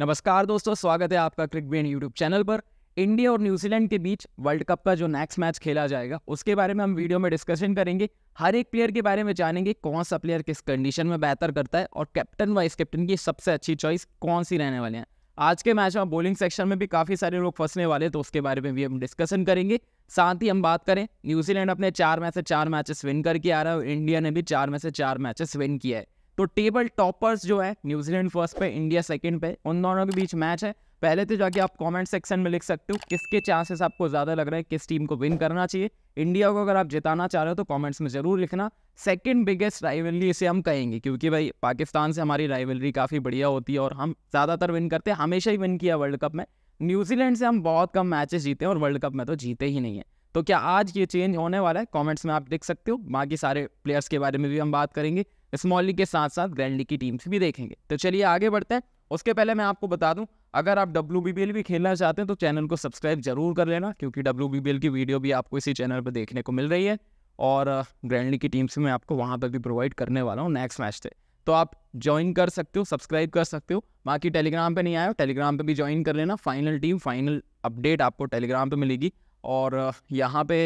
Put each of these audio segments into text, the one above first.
नमस्कार दोस्तों स्वागत है आपका क्रिक बेन यूट्यूब चैनल पर इंडिया और न्यूजीलैंड के बीच वर्ल्ड कप का जो नेक्स्ट मैच खेला जाएगा उसके बारे में हम वीडियो में डिस्कशन करेंगे हर एक प्लेयर के बारे में जानेंगे कौन सा प्लेयर किस कंडीशन में बेहतर करता है और कैप्टन वाइस कैप्टन की सबसे अच्छी चॉइस कौन सी रहने वाले हैं आज के मैच में बॉलिंग सेक्शन में भी काफ़ी सारे लोग फंसने वाले तो उसके बारे में भी हम डिस्कशन करेंगे साथ ही हम बात करें न्यूजीलैंड अपने चार में से चार मैचेस विन करके आ रहा है और इंडिया ने भी चार में से चार मैचेस विन किया है तो टेबल टॉपर्स जो है न्यूजीलैंड फर्स्ट पे इंडिया सेकंड पे उन दोनों के बीच मैच है पहले तो जाके आप कमेंट सेक्शन में लिख सकते हो किसके चांसेस आपको ज़्यादा लग रहा है किस टीम को विन करना चाहिए इंडिया को अगर आप जिताना चाह रहे हो तो कमेंट्स में ज़रूर लिखना सेकंड बिगेस्ट राइवलरी इसे हम कहेंगे क्योंकि भाई पाकिस्तान से हमारी राइवलरी काफ़ी बढ़िया होती है और हम ज़्यादातर विन करते हैं हमेशा ही विन किया वर्ल्ड कप में न्यूजीलैंड से हम बहुत कम मैचेस जीते हैं और वर्ल्ड कप में तो जीते ही नहीं है तो क्या आज ये चेंज होने वाला है कमेंट्स में आप देख सकते हो बाकी सारे प्लेयर्स के बारे में भी हम बात करेंगे स्मॉल लीग के साथ साथ ग्रैंड लीग की टीम्स भी देखेंगे तो चलिए आगे बढ़ते हैं उसके पहले मैं आपको बता दूं अगर आप डब्ल्यू भी खेलना चाहते हैं तो चैनल को सब्सक्राइब जरूर कर लेना क्योंकि डब्ल्यू की वीडियो भी आपको इसी चैनल पर देखने को मिल रही है और ग्रैंड लीग की टीम्स मैं आपको वहाँ पर भी प्रोवाइड करने वाला हूँ नेक्स्ट मैच से तो आप ज्वाइन कर सकते हो सब्सक्राइब कर सकते हो बाकी टेलीग्राम पे नहीं आए हो टेलीग्राम पे भी ज्वाइन कर लेना फाइनल टीम फाइनल अपडेट आपको टेलीग्राम पे मिलेगी और यहाँ पे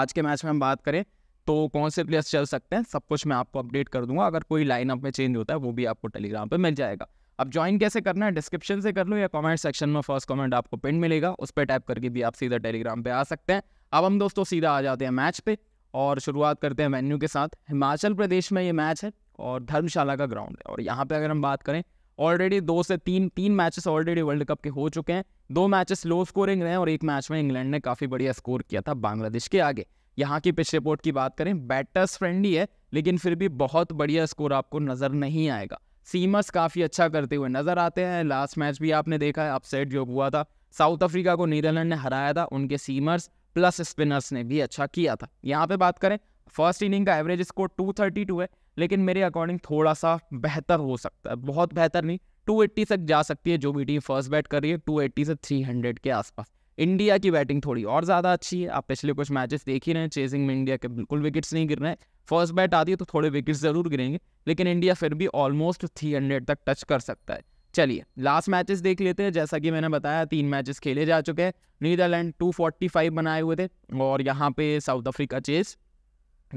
आज के मैच में हम बात करें तो कौन से प्लेयर्स चल सकते हैं सब कुछ मैं आपको अपडेट कर दूंगा अगर कोई लाइनअप में चेंज होता है वो भी आपको टेलीग्राम पर मिल जाएगा अब ज्वाइन कैसे करना है डिस्क्रिप्शन से कर लो या कमेंट सेक्शन में फर्स्ट कमेंट आपको पिन मिलेगा उस पर टाइप करके भी आप सीधा टेलीग्राम पे आ सकते हैं अब हम दोस्तों सीधा आ जाते हैं मैच पे और शुरुआत करते हैं वेन्यू के साथ हिमाचल प्रदेश में ये मैच है और धर्मशाला का ग्राउंड है और यहाँ पे अगर हम बात करें ऑलरेडी दो से तीन तीन मैचेस ऑलरेडी वर्ल्ड कप के हो चुके हैं दो मैचेस लो स्कोरिंग रहे हैं और एक मैच में इंग्लैंड ने काफ़ी बढ़िया स्कोर किया था बांग्लादेश के आगे यहाँ की पिच रिपोर्ट की बात करें बैटर्स फ्रेंडली है लेकिन फिर भी बहुत बढ़िया स्कोर आपको नज़र नहीं आएगा सीमर्स काफ़ी अच्छा करते हुए नज़र आते हैं लास्ट मैच भी आपने देखा है अपसेट जो हुआ था साउथ अफ्रीका को नीदरलैंड ने हराया था उनके सीमर्स प्लस स्पिनर्स ने भी अच्छा किया था यहाँ पे बात करें फर्स्ट इनिंग का एवरेज स्कोर टू है लेकिन मेरे अकॉर्डिंग थोड़ा सा बेहतर हो सकता है बहुत बेहतर नहीं 280 तक जा सकती है जो भी टीम फर्स्ट बैट कर रही है 280 से 300 के आसपास इंडिया की बैटिंग थोड़ी और ज़्यादा अच्छी है आप पिछले कुछ मैचेस देख ही रहे हैं चेजिंग में इंडिया के बिल्कुल विकेट्स नहीं गिर रहे हैं फर्स्ट बैट आती है तो थोड़े विकेट्स ज़रूर गिरेंगे लेकिन इंडिया फिर भी ऑलमोस्ट थ्री हंड्रेड तक टच कर सकता है चलिए लास्ट मैचेस देख लेते हैं जैसा कि मैंने बताया तीन मैचेस खेले जा चुके हैं नीदरलैंड टू बनाए हुए थे और यहाँ पे साउथ अफ्रीका चेस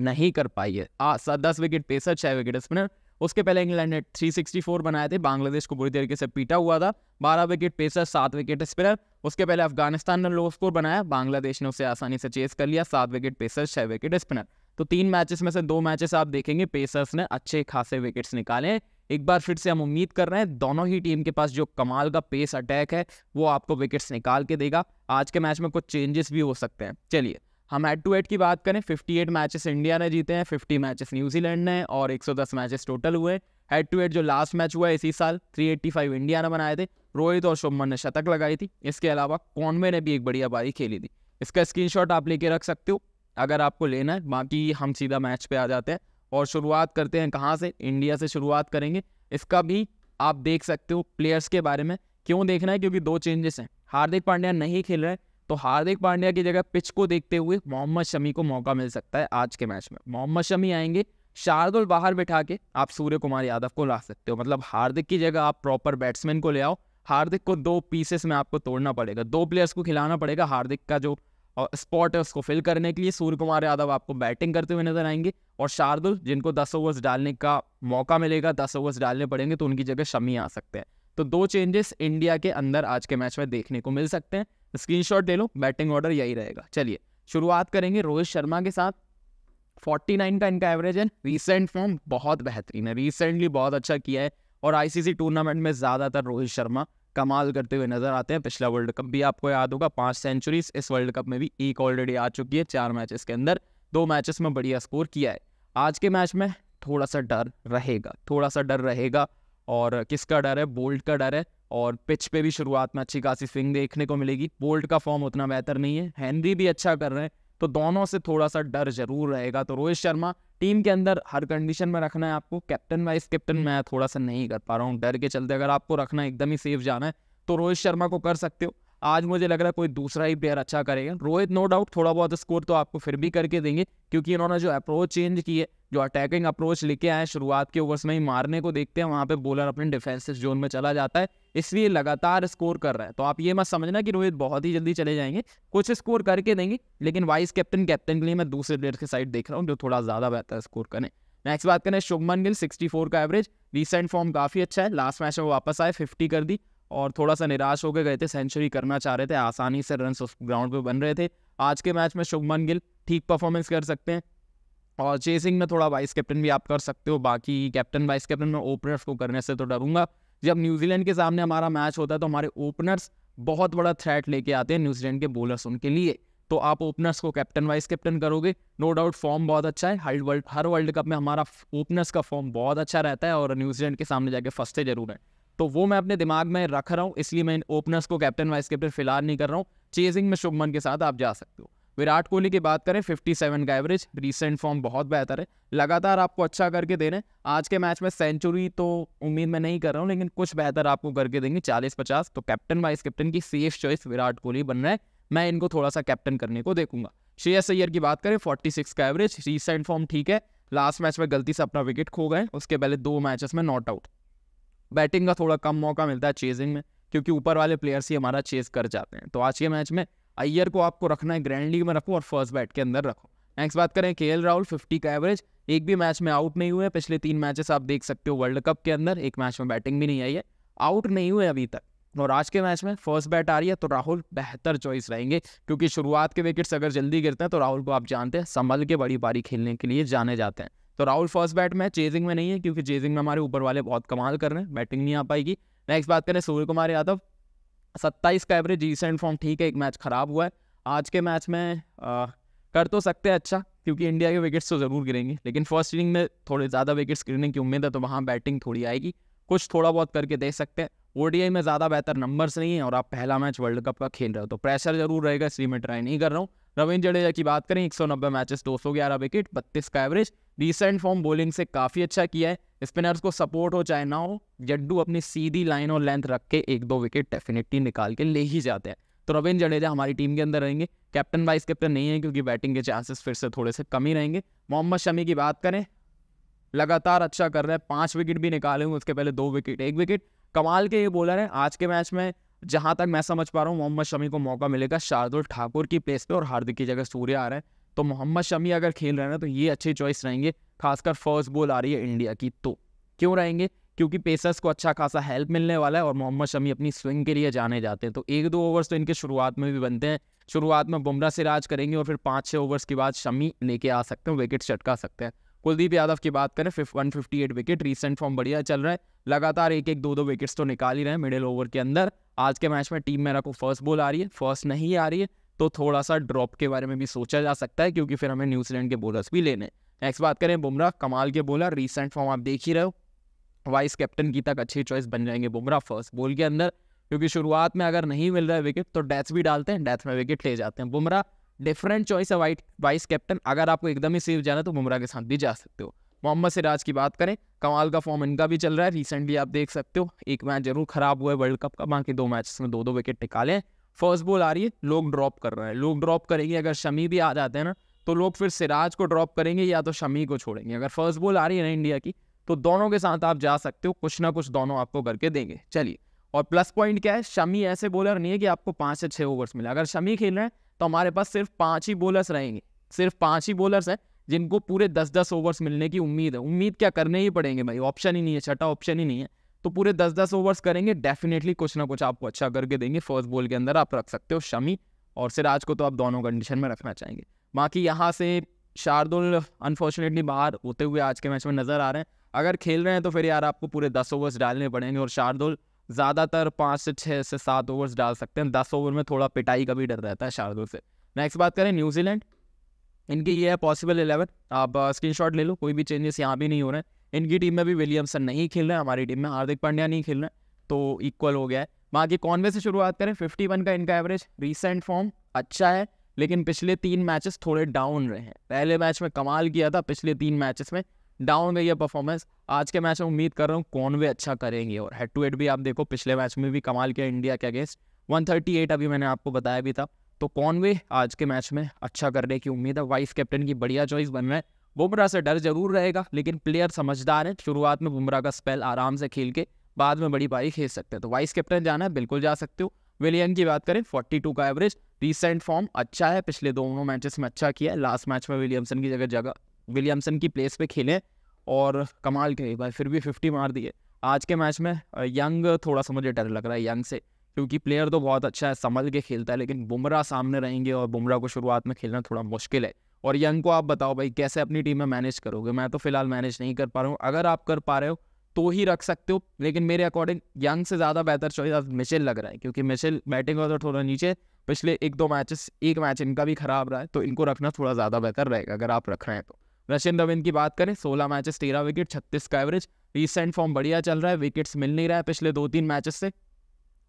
नहीं कर पाई है आ दस विकेट पेसर छः विकेट स्पिनर उसके पहले इंग्लैंड ने 364 बनाए थे बांग्लादेश को बुरी तरीके से पीटा हुआ था बारह विकेट पेसर सात विकेट स्पिनर उसके पहले अफगानिस्तान ने लो स्कोर बनाया बांग्लादेश ने उसे आसानी से चेस कर लिया सात विकेट पेसर छः विकेट स्पिनर तो तीन मैचेस में से दो मैचेस आप देखेंगे पेसर्स ने अच्छे खासे विकेट्स निकाले एक बार फिर से हम उम्मीद कर रहे हैं दोनों ही टीम के पास जो कमाल का पेस अटैक है वो आपको विकेट्स निकाल के देगा आज के मैच में कुछ चेंजेस भी हो सकते हैं चलिए हम हेड टू हेड की बात करें 58 मैचेस इंडिया ने जीते हैं 50 मैचेस न्यूजीलैंड ने और 110 मैचेस टोटल हुए हेड टू हेड जो लास्ट मैच हुआ इसी साल 385 इंडिया ने बनाए थे रोहित और शुभमन ने शतक लगाई थी इसके अलावा कॉनवे ने भी एक बढ़िया पारी खेली थी इसका स्क्रीन आप लेके रख सकते हो अगर आपको लेना है बाकी हम सीधा मैच पर आ जाते हैं और शुरुआत करते हैं कहाँ से इंडिया से शुरुआत करेंगे इसका भी आप देख सकते हो प्लेयर्स के बारे में क्यों देखना है क्योंकि दो चेंजेस हैं हार्दिक पांड्या नहीं खेल रहे तो हार्दिक पांड्या की जगह पिच को देखते हुए मोहम्मद शमी को मौका मिल सकता है आज के मैच में मोहम्मद शमी आएंगे शार्दुल बाहर बिठा के आप सूर्य कुमार यादव को ला सकते हो मतलब हार्दिक की जगह आप प्रॉपर बैट्समैन को ले आओ हार्दिक को दो पीसेस में आपको तोड़ना पड़ेगा दो प्लेयर्स को खिलाना पड़ेगा हार्दिक का जो स्पॉट है उसको फिल करने के लिए सूर्य कुमार यादव आपको बैटिंग करते हुए नजर आएंगे और शार्दुल जिनको दस ओवर्स डालने का मौका मिलेगा दस ओवर्स डालने पड़ेंगे तो उनकी जगह शमी आ सकते हैं तो दो चेंजेस इंडिया के अंदर आज के मैच में देखने को मिल सकते हैं स्क्रीनशॉट ले लो बैटिंग ऑर्डर यही रहेगा चलिए शुरुआत करेंगे रोहित शर्मा के साथ 49 का इनका एवरेज है रिसेंट फॉर्म बहुत बेहतरीन है रिसेंटली बहुत अच्छा किया है और आईसीसी टूर्नामेंट में ज़्यादातर रोहित शर्मा कमाल करते हुए नजर आते हैं पिछला वर्ल्ड कप भी आपको याद होगा पांच सेंचुरीज इस वर्ल्ड कप में भी एक ऑलरेडी आ चुकी है चार मैचेस के अंदर दो मैचेस में बढ़िया स्कोर किया है आज के मैच में थोड़ा सा डर रहेगा थोड़ा सा डर रहेगा और किसका डर है बोल्ट का डर है और पिच पे भी शुरुआत में अच्छी खासी स्विंग देखने को मिलेगी बोल्ट का फॉर्म उतना बेहतर नहीं है हेनरी भी अच्छा कर रहे हैं तो दोनों से थोड़ा सा डर जरूर रहेगा तो रोहित शर्मा टीम के अंदर हर कंडीशन में रखना है आपको कैप्टन वाइस कैप्टन मैं थोड़ा सा नहीं कर पा रहा हूँ डर के चलते अगर आपको रखना एकदम ही सेफ जाना है तो रोहित शर्मा को कर सकते हो आज मुझे लग रहा है कोई दूसरा ही प्लेयर अच्छा करेगा रोहित नो डाउट थोड़ा बहुत स्कोर तो आपको फिर भी करके देंगे क्योंकि इन्होंने जो अप्रोच चेंज की है जो अटैकिंग अप्रोच लेके आए शुरुआत के ओवर्स में ही मारने को देखते हैं वहाँ पे बॉलर अपने डिफेंसिव जोन में चला जाता है इसलिए लगातार स्कोर कर रहा है तो आप ये मत समझना कि रोहित बहुत ही जल्दी चले जाएंगे कुछ स्कोर करके देंगे लेकिन वाइस कैप्टन कैप्टन के लिए मैं दूसरे प्लेयर के साइड देख रहा हूँ जो थोड़ा ज़्यादा बेहतर स्कोर करें नेक्स्ट बात करें शुभमन गिल 64 का एवरेज रिसेंट फॉर्म काफ़ी अच्छा है लास्ट मैच में वापस आए 50 कर दी और थोड़ा सा निराश होकर गए थे सेंचुरी करना चाह रहे थे आसानी से रन उस ग्राउंड पर बन रहे थे आज के मैच में शुभमन गिल ठीक परफॉर्मेंस कर सकते हैं और चेसिंग में थोड़ा वाइस कैप्टन भी आप कर सकते हो बाकी कैप्टन वाइस कैप्टन में ओपनर्स को करने से तो डरूंगा जब न्यूजीलैंड के सामने हमारा मैच होता है तो हमारे ओपनर्स बहुत बड़ा थ्रेट लेके आते हैं न्यूजीलैंड के बॉलर्स उनके लिए तो आप ओपनर्स को कैप्टन वाइस कैप्टन करोगे नो डाउट फॉर्म बहुत अच्छा है हर वर्ल्ड हर वर्ल्ड कप में हमारा ओपनर्स का फॉर्म बहुत अच्छा रहता है और न्यूजीलैंड के सामने जाके फंसते जरूर है तो वो मैं अपने दिमाग में रख रहा हूँ इसलिए मैं इन ओपनर्स को कैप्टन वाइस कैप्टन फिलहाल नहीं कर रहा हूँ चेजिंग में शुभमन के साथ आप जा सकते हो विराट कोहली की बात करें 57 का एवरेज रिसेंट फॉर्म बहुत बेहतर है लगातार आपको अच्छा करके दे रहे हैं आज के मैच में सेंचुरी तो उम्मीद मैं नहीं कर रहा हूँ लेकिन कुछ बेहतर आपको करके देंगे 40-50 तो कैप्टन वाइस कैप्टन की सेफ चॉइस विराट कोहली बन रहा है मैं इनको थोड़ा सा कैप्टन करने को देखूंगा श्रेयस अय्यर की बात करें फोर्टी का एवरेज रिसेंट फॉर्म ठीक है लास्ट मैच में गलती से अपना विकेट खो गए उसके पहले दो मैचेस में नॉट आउट बैटिंग का थोड़ा कम मौका मिलता है चेजिंग में क्योंकि ऊपर वाले प्लेयर्स ही हमारा चेज कर जाते हैं तो आज के मैच में अय्यर को आपको रखना है ग्रैंड लीग में रखो और फर्स्ट बैट के अंदर रखो नेक्स्ट बात करें के राहुल फिफ्टी का एवरेज एक भी मैच में आउट नहीं हुए पिछले तीन मैचेस आप देख सकते हो वर्ल्ड कप के अंदर एक मैच में बैटिंग भी नहीं आई है आउट नहीं हुए अभी तक और आज के मैच में फर्स्ट बैट आ रही है तो राहुल बेहतर चॉइस रहेंगे क्योंकि शुरुआत के विकेट्स अगर जल्दी गिरते हैं तो राहुल को आप जानते हैं संभल के बड़ी पारी खेलने के लिए जाने जाते हैं तो राहुल फर्स्ट बैट में चेजिंग में नहीं है क्योंकि चेजिंग में हमारे ऊपर वाले बहुत कमाल कर रहे हैं बैटिंग नहीं आ पाएगी नेक्स्ट बात करें सूर्य कुमार यादव सत्ताईस का एवरेज रिसेंट फॉर्म ठीक है एक मैच खराब हुआ है आज के मैच में आ, कर तो सकते हैं अच्छा क्योंकि इंडिया के विकेट्स तो ज़रूर गिरेंगे लेकिन फर्स्ट इनिंग में थोड़े ज़्यादा विकेट्स गिरने की उम्मीद है तो वहाँ बैटिंग थोड़ी आएगी कुछ थोड़ा बहुत करके दे सकते हैं ओडीआई में ज़्यादा बेहतर नंबर्स नहीं है और आप पहला मैच वर्ल्ड कप का खेल रहे हो तो प्रेशर जरूर रहेगा इसलिए मैं ट्राई नहीं कर रहा हूँ रविंद्र जडेजा की बात करें नब्बे मैचेस ग्यारह विकेट बत्तीस का एवरेज रिसेंट फॉर्म बॉलिंग से काफ़ी अच्छा किया है स्पिनर्स को सपोर्ट हो चाहे ना हो जड्डू अपनी सीधी लाइन और लेंथ रख के एक दो विकेट डेफिनेटली निकाल के ले ही जाते हैं तो रविंद्र जडेजा हमारी टीम के अंदर रहेंगे कैप्टन वाइस कैप्टन नहीं है क्योंकि बैटिंग के चांसेस फिर से थोड़े से कम ही रहेंगे मोहम्मद शमी की बात करें लगातार अच्छा कर रहे हैं पाँच विकेट भी निकाले हुए उसके पहले दो विकेट एक विकेट कमाल के ये बॉलर हैं आज के मैच में जहां तक मैं समझ पा रहा हूँ मोहम्मद शमी को मौका मिलेगा शार्दुल ठाकुर की प्लेस पे और हार्दिक की जगह सूर्य आ रहे हैं तो मोहम्मद शमी अगर खेल रहे हैं तो ये अच्छे चॉइस रहेंगे खासकर फर्स्ट बॉल आ रही है इंडिया की तो क्यों रहेंगे क्योंकि पेसर्स को अच्छा खासा हेल्प मिलने वाला है और मोहम्मद शमी अपनी स्विंग के लिए जाने जाते हैं तो एक दो ओवर्स तो इनके शुरुआत में भी बनते हैं शुरुआत में बुमराह सिराज करेंगे और फिर पाँच छः ओवर्स के बाद शमी लेके आ सकते हैं विकेट चटका सकते हैं कुलदीप यादव की बात करें one fifty eight wicket recent form बढ़िया चल रहा है लगातार एक एक दो दो विकेट्स तो निकाल ही रहे हैं मिडिल ओवर के अंदर आज के मैच में टीम मेरा को फर्स्ट बॉल आ रही है फर्स्ट नहीं आ रही है तो थोड़ा सा ड्रॉप के बारे में भी सोचा जा सकता है क्योंकि फिर हमें न्यूजीलैंड के बॉलर्स भी लेने नेक्स्ट बात करें बुमराह कमाल के बॉलर रिसेंट फॉर्म आप देख ही रहे हो वाइस कैप्टन की तक अच्छी चॉइस बन जाएंगे बुमराह फर्स्ट बॉल के अंदर क्योंकि शुरुआत में अगर नहीं मिल रहा है विकेट तो डेथ भी डालते हैं डेथ में विकेट ले जाते हैं बुमराह डिफरेंट चॉइस है वाइट वाइस कैप्टन अगर आपको एकदम ही सेफ जाना तो बुमराह के साथ भी जा सकते हो मोहम्मद सिराज की बात करें कमाल का फॉर्म इनका भी चल रहा है रिसेंटली आप देख सकते हो एक मैच जरूर खराब हुआ है वर्ल्ड कप का बाकी दो मैच में दो दो विकेट निकाले हैं फर्स्ट बॉल आ रही है लोग ड्रॉप कर रहे हैं लोग ड्रॉप करेंगे अगर शमी भी आ जाते हैं ना तो लोग फिर सिराज को ड्रॉप करेंगे या तो शमी को छोड़ेंगे अगर फर्स्ट बॉल आ रही है ना इंडिया की तो दोनों के साथ आप जा सकते हो कुछ ना कुछ दोनों आपको करके देंगे चलिए और प्लस पॉइंट क्या है शमी ऐसे बॉलर नहीं है कि आपको पाँच से छः ओवर्स मिले अगर शमी खेल रहे हैं तो हमारे पास सिर्फ पाँच ही बॉलर्स रहेंगे सिर्फ पाँच ही बॉलर्स हैं जिनको पूरे दस दस ओवर्स मिलने की उम्मीद है उम्मीद क्या करने ही पड़ेंगे भाई ऑप्शन ही नहीं है छठा ऑप्शन ही नहीं है तो पूरे दस दस ओवर्स करेंगे डेफिनेटली कुछ ना कुछ आपको अच्छा करके देंगे फर्स्ट बॉल के अंदर आप रख सकते हो शमी और सिराज को तो आप दोनों कंडीशन में रखना चाहेंगे बाकी यहाँ से शार्दुल अनफॉर्चुनेटली बाहर होते हुए आज के मैच में नज़र आ रहे हैं अगर खेल रहे हैं तो फिर यार आपको पूरे दस ओवर्स डालने पड़ेंगे और शार्दुल ज़्यादातर पाँच से छः से सात ओवर्स डाल सकते हैं दस ओवर में थोड़ा पिटाई का भी डर रहता है शार्दुल से नेक्स्ट बात करें न्यूजीलैंड इनकी ये है पॉसिबल इलेवन आप शॉट uh, ले लो कोई भी चेंजेस यहाँ भी नहीं हो रहे हैं इनकी टीम में भी विलियमसन नहीं खेल रहे हैं हमारी टीम में हार्दिक पांड्या नहीं खेल रहे तो इक्वल हो गया है बाकी कॉन्वे से शुरुआत करें फिफ्टी का इनका एवरेज रिसेंट फॉर्म अच्छा है लेकिन पिछले तीन मैचेस थोड़े डाउन रहे हैं पहले मैच में कमाल किया था पिछले तीन मैचेस में डाउन रही है परफॉर्मेंस आज के मैच में उम्मीद कर रहा हूँ कॉन्वे अच्छा करेंगे और हेड टू हेड भी आप देखो पिछले मैच में भी कमाल किया इंडिया के अगेंस्ट 138 अभी मैंने आपको बताया भी था तो कॉनवे आज के मैच में अच्छा करने की उम्मीद है वाइस कैप्टन की बढ़िया चॉइस बन रहा है बुमराह से डर जरूर रहेगा लेकिन प्लेयर समझदार है शुरुआत में बुमराह का स्पेल आराम से खेल के बाद में बड़ी पारी खेल सकते हैं तो वाइस कैप्टन जाना है बिल्कुल जा सकते हो विलियन की बात करें 42 का एवरेज रिसेंट फॉर्म अच्छा है पिछले दोनों मैचेस में अच्छा किया है लास्ट मैच में विलियमसन की जगह जगह विलियमसन की प्लेस पे खेले और कमाल के एक बार फिर भी फिफ्टी मार दिए आज के मैच में यंग थोड़ा सा मुझे डर लग रहा है यंग से क्योंकि प्लेयर तो बहुत अच्छा है संभल के खेलता है लेकिन बुमराह सामने रहेंगे और बुमराह को शुरुआत में खेलना थोड़ा मुश्किल है और यंग को आप बताओ भाई कैसे अपनी टीम में मैनेज करोगे मैं तो फिलहाल मैनेज नहीं कर पा रहा हूँ अगर आप कर पा रहे हो तो ही रख सकते हो लेकिन मेरे अकॉर्डिंग यंग से ज़्यादा बेहतर चॉइस आज मिशेल लग रहा है क्योंकि मिशेल बैटिंग और थोड़ा नीचे पिछले एक दो मैचेस एक मैच इनका भी खराब रहा है तो इनको रखना थोड़ा ज़्यादा बेहतर रहेगा अगर आप रख रहे हैं तो रशियन रविंद की बात करें सोलह मैचेस तेरह विकेट छत्तीस का एवरेज रिसेंट फॉर्म बढ़िया चल रहा है विकेट्स मिल नहीं रहा है पिछले दो तीन मैचेस से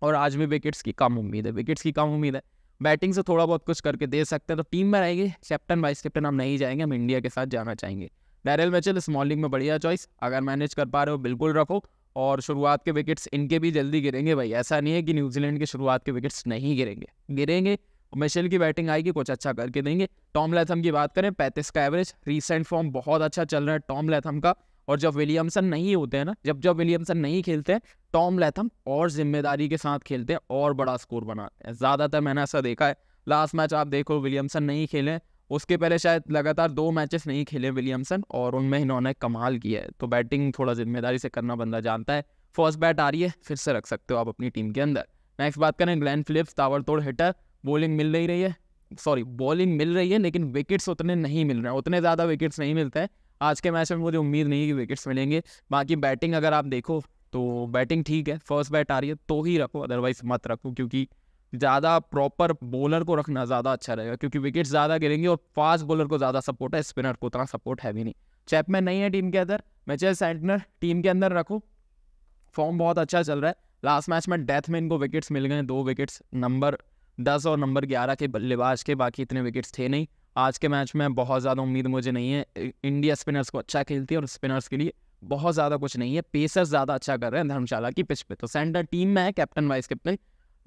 और आज भी विकेट्स की कम उम्मीद है विकेट्स की कम उम्मीद है बैटिंग से थोड़ा बहुत कुछ करके दे सकते हैं तो टीम में रहेंगे कैप्टन वाइस कैप्टन हम नहीं जाएंगे हम इंडिया के साथ जाना चाहेंगे डैरल मैचल स्मॉल लीग में बढ़िया चॉइस अगर मैनेज कर पा रहे हो बिल्कुल रखो और शुरुआत के विकेट्स इनके भी जल्दी गिरेंगे भाई ऐसा नहीं है कि न्यूजीलैंड के शुरुआत के विकेट्स नहीं गिरेंगे गिरेंगे मिशेल की बैटिंग आएगी कुछ अच्छा करके देंगे टॉम लैथम की बात करें पैंतीस का एवरेज रिसेंट फॉर्म बहुत अच्छा चल रहा है टॉम लैथम का और जब विलियमसन नहीं होते हैं ना जब जब विलियमसन नहीं खेलते हैं टॉम लेथम और जिम्मेदारी के साथ खेलते हैं और बड़ा स्कोर बनाते हैं ज़्यादातर मैंने ऐसा देखा है लास्ट मैच आप देखो विलियमसन नहीं खेले उसके पहले शायद लगातार दो मैचेस नहीं खेले विलियमसन और उनमें इन्होंने कमाल किया है तो बैटिंग थोड़ा जिम्मेदारी से करना बंदा जानता है फर्स्ट बैट आ रही है फिर से रख सकते हो आप अपनी टीम के अंदर नेक्स्ट बात करें ग्लैन फिलिप्स तोड़ हिटर बॉलिंग मिल नहीं रही है सॉरी बॉलिंग मिल रही है लेकिन विकेट्स उतने नहीं मिल रहे हैं उतने ज़्यादा विकेट्स नहीं मिलते हैं आज के मैच में मुझे उम्मीद नहीं कि विकेट्स मिलेंगे बाकी बैटिंग अगर आप देखो तो बैटिंग ठीक है फर्स्ट बैट आ रही है तो ही रखो अदरवाइज मत रखो क्योंकि ज़्यादा प्रॉपर बॉलर को रखना ज़्यादा अच्छा रहेगा क्योंकि विकेट्स ज़्यादा गिरेंगे और फास्ट बॉलर को ज़्यादा सपोर्ट है स्पिनर को उतना सपोर्ट है भी नहीं चैपमैन नहीं है टीम के अंदर चाहे सेंटनर टीम के अंदर रखो फॉर्म बहुत अच्छा चल रहा है लास्ट मैच में डेथ में इनको विकेट्स मिल गए दो विकेट्स नंबर दस और नंबर ग्यारह के बल्लेबाज के बाकी इतने विकेट्स थे नहीं आज के मैच में बहुत ज़्यादा उम्मीद मुझे नहीं है इंडिया स्पिनर्स को अच्छा खेलती है और स्पिनर्स के लिए बहुत ज़्यादा कुछ नहीं है पेसर्स ज़्यादा अच्छा कर रहे हैं धर्मशाला की पिच पे तो सेंटर टीम में है कैप्टन वाइस कैप्टन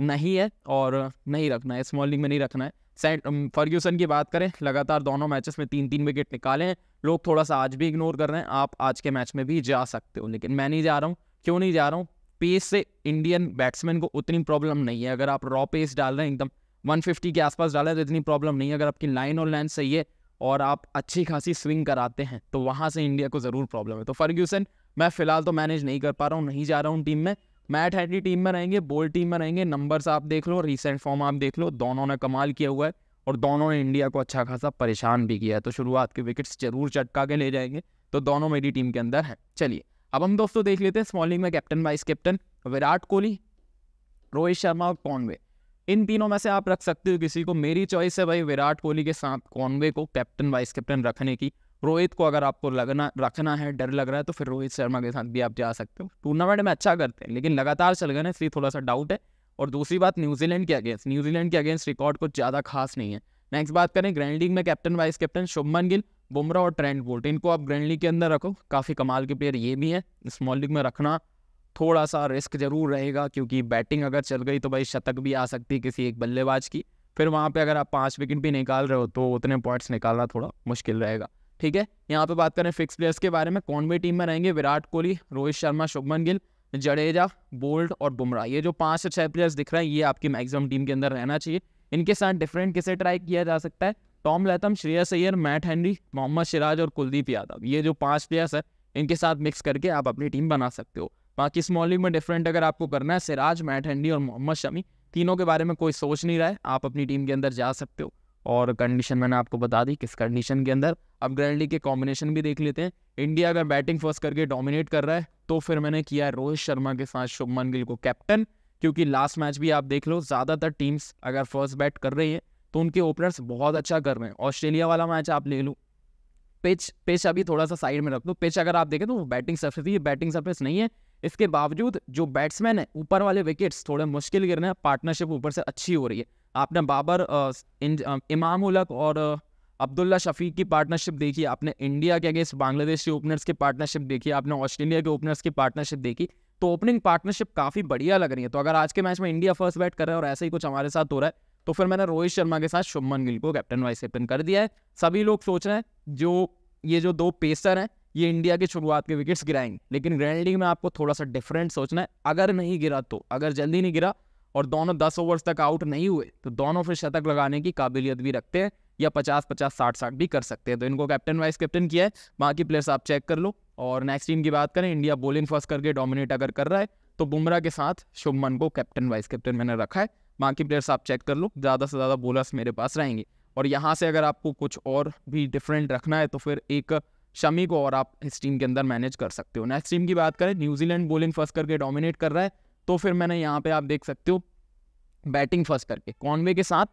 नहीं है और नहीं रखना है स्मॉल लीग में नहीं रखना है फर्ग्यूसन की बात करें लगातार दोनों मैचेस में तीन तीन विकेट निकाले हैं लोग थोड़ा सा आज भी इग्नोर कर रहे हैं आप आज के मैच में भी जा सकते हो लेकिन मैं नहीं जा रहा हूँ क्यों नहीं जा रहा हूँ पेस से इंडियन बैट्समैन को उतनी प्रॉब्लम नहीं है अगर आप रॉ पेस डाल रहे हैं एकदम वन के आसपास डालें तो इतनी प्रॉब्लम नहीं है अगर आपकी लाइन और लेंथ सही है और आप अच्छी खासी स्विंग कराते हैं तो वहाँ से इंडिया को ज़रूर प्रॉब्लम है तो फर्ग्यूसन मैं फिलहाल तो मैनेज नहीं कर पा रहा हूँ नहीं जा रहा हूँ टीम में मैट हैटली टीम में रहेंगे बोल टीम में रहेंगे नंबर्स आप देख लो रिसेंट फॉर्म आप देख लो दोनों ने कमाल किया हुआ है और दोनों ने इंडिया को अच्छा खासा परेशान भी किया है तो शुरुआत के विकेट्स जरूर चटका के ले जाएंगे तो दोनों मेरी टीम के अंदर है चलिए अब हम दोस्तों देख लेते हैं स्मॉलिंग में captain vice captain Virat Kohli Rohit Sharma और कॉनवे इन तीनों में से आप रख सकते हो किसी को मेरी चॉइस है भाई विराट कोहली के साथ कॉन्वे को कैप्टन वाइस कैप्टन रखने की रोहित को अगर आपको लगना रखना है डर लग रहा है तो फिर रोहित शर्मा के साथ भी आप जा सकते हो टूर्नामेंट में अच्छा करते हैं लेकिन लगातार चल गए ना इसलिए थोड़ा सा डाउट है और दूसरी बात न्यूजीलैंड के अगेंस्ट न्यूजीलैंड के अगेंस्ट रिकॉर्ड कुछ ज़्यादा खास नहीं है नेक्स्ट बात करें ग्रैंड लीग में captain vice captain Shubman Gill Bumrah और ट्रेंड बोल्ट इनको आप ग्रैंड लीग के अंदर रखो काफ़ी कमाल के प्लेयर ये भी हैं स्मॉल लीग में रखना थोड़ा सा रिस्क जरूर रहेगा क्योंकि बैटिंग अगर चल गई तो भाई शतक भी आ सकती है किसी एक बल्लेबाज की फिर वहाँ पे अगर आप पाँच विकेट भी निकाल रहे हो तो उतने पॉइंट्स निकालना थोड़ा मुश्किल रहेगा ठीक है यहाँ पे बात करें फिक्स प्लेयर्स के बारे में कौन भी टीम में रहेंगे विराट कोहली रोहित शर्मा शुभमन गिल जडेजा बोल्ड और बुमराह ये जो पाँच से छः प्लेयर्स दिख रहे हैं ये आपकी मैक्सिमम टीम के अंदर रहना चाहिए इनके साथ डिफरेंट किसे ट्राई किया जा सकता है Tom Latham Shreyas Iyer Matt Henry Mohammed Siraj और कुलदीप यादव ये जो पाँच प्लेयर्स हैं इनके साथ मिक्स करके आप अपनी टीम बना सकते हो बाकी स्मॉल लीग में डिफरेंट अगर आपको करना है सिराज मैट हंडी और मोहम्मद शमी तीनों के बारे में कोई सोच नहीं रहा है आप अपनी टीम के अंदर जा सकते हो और कंडीशन मैंने आपको बता दी किस कंडीशन के अंदर अब ग्रैंड लीग के कॉम्बिनेशन भी देख लेते हैं इंडिया अगर बैटिंग फर्स्ट करके डोमिनेट कर रहा है तो फिर मैंने किया है रोहित शर्मा के साथ शुभमन गिल को कैप्टन क्योंकि लास्ट मैच भी आप देख लो ज़्यादातर टीम्स अगर फर्स्ट बैट कर रही है तो उनके ओपनर्स बहुत अच्छा कर रहे हैं ऑस्ट्रेलिया वाला मैच आप ले लो पिच पिच अभी थोड़ा सा साइड में रख दो पिच अगर आप देखें तो बैटिंग सर्फेस ये बैटिंग सर्फेस नहीं है इसके बावजूद जो बैट्समैन है ऊपर वाले विकेट्स थोड़े मुश्किल गिर रहे हैं पार्टनरशिप ऊपर से अच्छी हो रही है आपने बाबर इमाम उलक और अब्दुल्ला शफीक की पार्टनरशिप देखी आपने इंडिया के अगेंस्ट बांग्लादेश के ओपनर्स की पार्टनरशिप देखी आपने ऑस्ट्रेलिया के ओपनर्स की पार्टनरशिप देखी तो ओपनिंग पार्टनरशिप काफ़ी बढ़िया लग रही है तो अगर आज के मैच में इंडिया फर्स्ट बैट कर रहा है और ऐसे ही कुछ हमारे साथ हो रहा है तो फिर मैंने रोहित शर्मा के साथ शुभमन गिल को कैप्टन वाइस कैप्टन कर दिया है सभी लोग सोच रहे हैं जो ये जो दो पेसर हैं ये इंडिया के शुरुआत के विकेट्स गिराएंगे लेकिन ग्रैंडिंग में आपको थोड़ा सा डिफरेंट सोचना है अगर नहीं गिरा तो अगर जल्दी नहीं गिरा और दोनों दस ओवर्स तक आउट नहीं हुए तो दोनों फिर शतक लगाने की काबिलियत भी रखते हैं या पचास पचास साठ साठ भी कर सकते हैं तो इनको कैप्टन वाइस कैप्टन किया है बाकी प्लेयर्स आप चेक कर लो और नेक्स्ट टीम की बात करें इंडिया बॉलिंग फर्स्ट करके डोमिनेट अगर कर रहा है तो बुमराह के साथ शुभमन को कैप्टन वाइस कैप्टन मैंने रखा है बाकी प्लेयर्स आप चेक कर लो ज़्यादा से ज़्यादा बोलर्स मेरे पास रहेंगे और यहाँ से अगर आपको कुछ और भी डिफरेंट रखना है तो फिर एक शमी को और आप इस टीम के अंदर मैनेज कर सकते हो नेक्स्ट टीम की बात करें न्यूजीलैंड बॉलिंग फर्स्ट करके डोमिनेट कर रहा है तो फिर मैंने यहाँ पे आप देख सकते हो बैटिंग फर्स्ट करके कॉनवे के साथ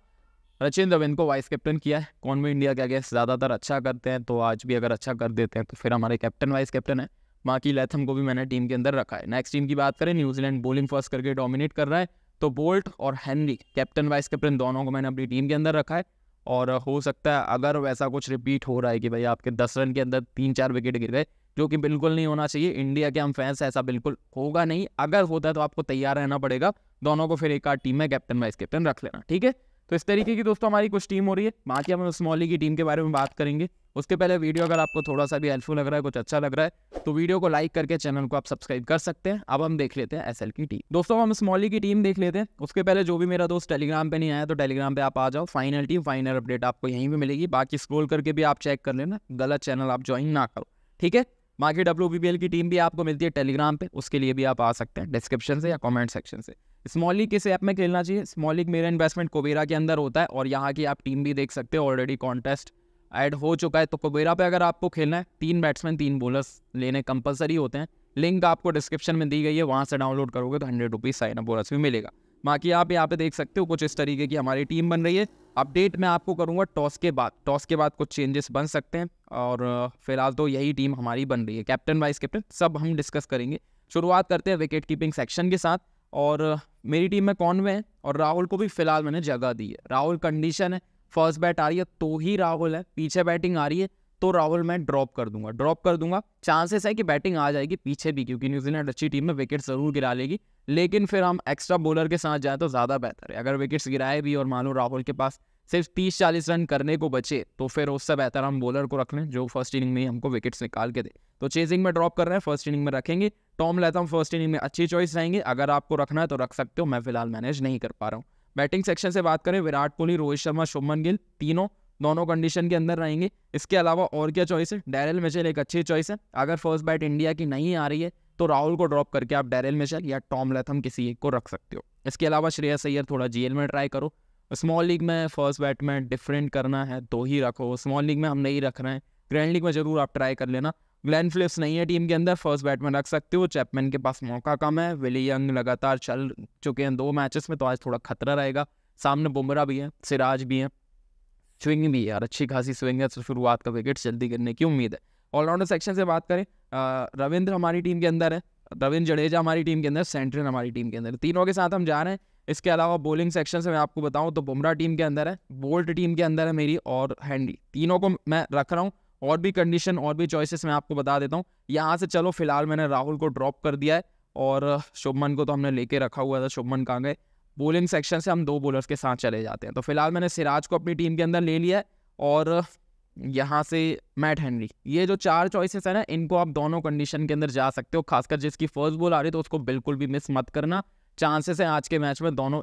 रचिन रविंद्र को वाइस कैप्टन किया है कॉनवे इंडिया के अगेंस्ट ज़्यादातर अच्छा करते हैं तो आज भी अगर अच्छा कर देते हैं तो फिर हमारे कैप्टन वाइस कैप्टन है बाकी लेथम को भी मैंने टीम के अंदर रखा है नेक्स्ट टीम की बात करें न्यूजीलैंड बॉलिंग फर्स्ट करके डोमिनेट कर रहा है तो बोल्ट और हेनरी कैप्टन वाइस कैप्टन दोनों को मैंने अपनी टीम के अंदर रखा है और हो सकता है अगर वैसा कुछ रिपीट हो रहा है कि भाई आपके दस रन के अंदर तीन चार विकेट गिर गए जो कि बिल्कुल नहीं होना चाहिए इंडिया के हम फैंस ऐसा बिल्कुल होगा नहीं अगर होता है तो आपको तैयार रहना पड़ेगा दोनों को फिर एक आध टीम में कैप्टन वाइस कैप्टन रख लेना ठीक है तो इस तरीके की दोस्तों हमारी कुछ टीम हो रही है बाकी हम स्मॉली की टीम के बारे में बात करेंगे उसके पहले वीडियो अगर आपको थोड़ा सा भी हेल्पफुल लग रहा है कुछ अच्छा लग रहा है तो वीडियो को लाइक करके चैनल को आप सब्सक्राइब कर सकते हैं अब हम देख लेते हैं एस की टीम दोस्तों हम स्मॉली की टीम देख लेते हैं उसके पहले जो भी मेरा दोस्त टेलीग्राम पर नहीं आया तो टेलीग्राम पर आप आ जाओ फाइनल टीम फाइनल अपडेट आपको यहीं पर मिलेगी बाकी स्क्रोल करके भी आप चेक कर लेना गलत चैनल आप ज्वाइन ना करो ठीक है बाकी डब्ल्यू की टीम भी आपको मिलती है टेलीग्राम पे उसके लिए भी आप आ सकते हैं डिस्क्रिप्शन से या कमेंट सेक्शन से स्मॉलिक किस ऐप में खेलना चाहिए स्मॉलिक मेरा इन्वेस्टमेंट कोबेरा के अंदर होता है और यहाँ की आप टीम भी देख सकते हो ऑलरेडी कॉन्टेस्ट ऐड हो चुका है तो कुबेरा पे अगर आपको खेलना है तीन बैट्समैन तीन बोलर्स लेने कंपलसरी होते हैं लिंक आपको डिस्क्रिप्शन में दी गई है वहाँ से डाउनलोड करोगे तो hundred rupees sign up bonus भी मिलेगा बाकी आप यहाँ पे देख सकते हो कुछ इस तरीके की हमारी टीम बन रही है अपडेट मैं आपको करूँगा टॉस के बाद टॉस के बाद कुछ चेंजेस बन सकते हैं और फिलहाल तो यही टीम हमारी बन रही है कैप्टन वाइस कैप्टन सब हम डिस्कस करेंगे शुरुआत करते हैं विकेट कीपिंग सेक्शन के साथ और मेरी टीम में कौन में है और राहुल को भी फिलहाल मैंने जगह दी है राहुल कंडीशन है फर्स्ट बैट आ रही है तो ही राहुल है पीछे बैटिंग आ रही है तो राहुल मैं ड्रॉप कर दूंगा ड्रॉप कर दूंगा चांसेस है कि बैटिंग आ जाएगी पीछे भी क्योंकि न्यूजीलैंड अच्छी टीम में विकेट जरूर गिरा लेगी लेकिन फिर हम एक्स्ट्रा बॉलर के साथ जाएं तो ज़्यादा बेहतर है अगर विकेट्स गिराए भी और मानो राहुल के पास सिर्फ तीस चालीस रन करने को बचे तो फिर उससे बेहतर हम बॉलर को रख लें जो फर्स्ट इनिंग में ही हमको विकेट्स निकाल के दे तो चेजिंग में ड्रॉप कर रहे हैं फर्स्ट इनिंग में रखेंगे टॉम लेता हूँ फर्स्ट इनिंग में अच्छी चॉइस रहेंगे अगर आपको रखना है तो रख सकते हो मैं फिलहाल मैनेज नहीं कर पा रहा हूँ बैटिंग सेक्शन से बात करें विराट कोहली रोहित शर्मा शुभमन गिल तीनों दोनों कंडीशन के अंदर रहेंगे इसके अलावा और क्या चॉइस है डैरल मिशेल एक अच्छी चॉइस है अगर फर्स्ट बैट इंडिया की नहीं आ रही है तो राहुल को ड्रॉप करके आप डैरल मिशेल या टॉम लेथम किसी एक को रख सकते हो इसके अलावा श्रेयस सैयर थोड़ा जीएल में ट्राई करो स्मॉल लीग में फर्स्ट बैट में डिफरेंट करना है तो ही रखो स्मॉल लीग में हम नहीं रख रहे हैं ग्रैंड लीग में ज़रूर आप ट्राई कर लेना ग्लैन फ्लिप्स नहीं है टीम के अंदर फर्स्ट बैटमैन रख सकते हो चैपमैन के पास मौका कम है विली यंग लगातार चल चुके हैं दो मैचेस में तो आज थोड़ा खतरा रहेगा सामने बुमरा भी है सिराज भी हैं स्विंग भी है यार अच्छी खासी स्विंग है तो शुरुआत का विकेट जल्दी करने की उम्मीद है ऑलराउंडर सेक्शन से बात करें रविंद्र हमारी टीम के अंदर है रविंद्र जडेजा हमारी टीम के अंदर सेंट्रन हमारी टीम के अंदर तीनों के साथ हम जा रहे हैं इसके अलावा बॉलिंग सेक्शन से मैं आपको बताऊं तो बुमरा टीम के अंदर है बोल्ट टीम के अंदर है मेरी और हैंडी तीनों को मैं रख रहा हूँ और भी कंडीशन और भी चॉइसेस मैं आपको बता देता हूँ यहाँ से चलो फिलहाल मैंने राहुल को ड्रॉप कर दिया है और शुभमन को तो हमने लेके रखा हुआ था शुभमन कहाँ गए बोलिंग सेक्शन से हम दो बॉलर्स के साथ चले जाते हैं तो फिलहाल मैंने सिराज को अपनी टीम के अंदर ले लिया है और यहाँ से मैट हेनरी ये जो चार चॉइसेस है ना इनको आप दोनों कंडीशन के अंदर जा सकते हो खासकर जिसकी फर्स्ट बॉल आ रही है तो उसको बिल्कुल भी मिस मत करना चांसेस है आज के मैच में दोनों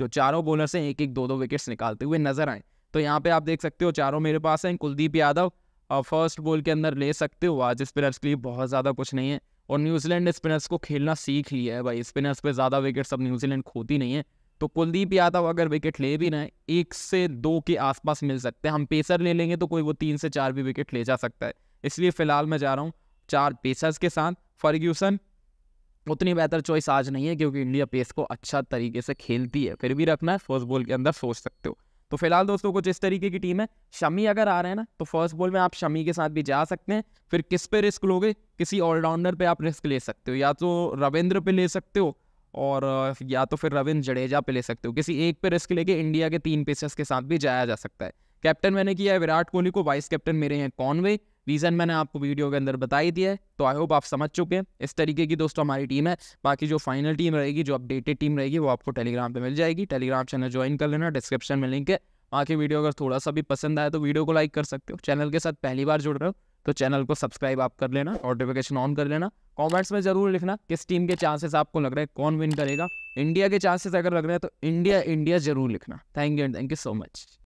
जो चारों बॉलर्स हैं एक एक दो दो विकेट्स निकालते हुए नजर आए तो यहाँ पे आप देख सकते हो चारों मेरे पास हैं कुलदीप यादव फर्स्ट बॉल के अंदर ले सकते हो आज स्पिनर्स के लिए बहुत ज़्यादा कुछ नहीं है और न्यूजीलैंड ने स्पिनर्स को खेलना सीख लिया है भाई स्पिनर्स पे ज़्यादा विकेट सब न्यूजीलैंड खोती नहीं है तो कुलदीप यादव अगर विकेट ले भी ना एक से दो के आसपास मिल सकते हैं हम पेसर ले लेंगे तो कोई वो तीन से चार भी विकेट ले जा सकता है इसलिए फ़िलहाल मैं जा रहा हूँ चार पेसर्स के साथ फर्ग्यूसन उतनी बेहतर चॉइस आज नहीं है क्योंकि इंडिया पेस को अच्छा तरीके से खेलती है फिर भी रखना है फर्स्ट बॉल के अंदर सोच सकते हो तो फिलहाल दोस्तों कुछ इस तरीके की टीम है शमी अगर आ रहे हैं ना तो फर्स्ट बॉल में आप शमी के साथ भी जा सकते हैं फिर किस पे रिस्क लोगे किसी ऑलराउंडर पे आप रिस्क ले सकते हो या तो रविंद्र पे ले सकते हो और या तो फिर रविंद्र जडेजा पे ले सकते हो किसी एक पे रिस्क लेके इंडिया के तीन पेसर्स के साथ भी जाया जा सकता है कैप्टन मैंने किया है विराट कोहली को वाइस कैप्टन मेरे हैं कॉनवे रीज़न मैंने आपको वीडियो के अंदर बताई दी है तो आई होप आप समझ चुके हैं इस तरीके की दोस्तों हमारी टीम है बाकी जो फाइनल टीम रहेगी जो अपडेटेड टीम रहेगी वो आपको टेलीग्राम पर मिल जाएगी टेलीग्राम चैनल ज्वाइन कर लेना डिस्क्रिप्शन में लिंक है बाकी वीडियो अगर थोड़ा सा भी पसंद आए तो वीडियो को लाइक कर सकते हो चैनल के साथ पहली बार जुड़ रहे हो तो चैनल को सब्सक्राइब आप कर लेना नोटिफिकेशन ऑन कर लेना कमेंट्स में जरूर लिखना किस टीम के चांसेस आपको लग रहा है कौन विन करेगा इंडिया के चांसेस अगर लग रहे हैं तो इंडिया इंडिया जरूर लिखना thank you and thank you so much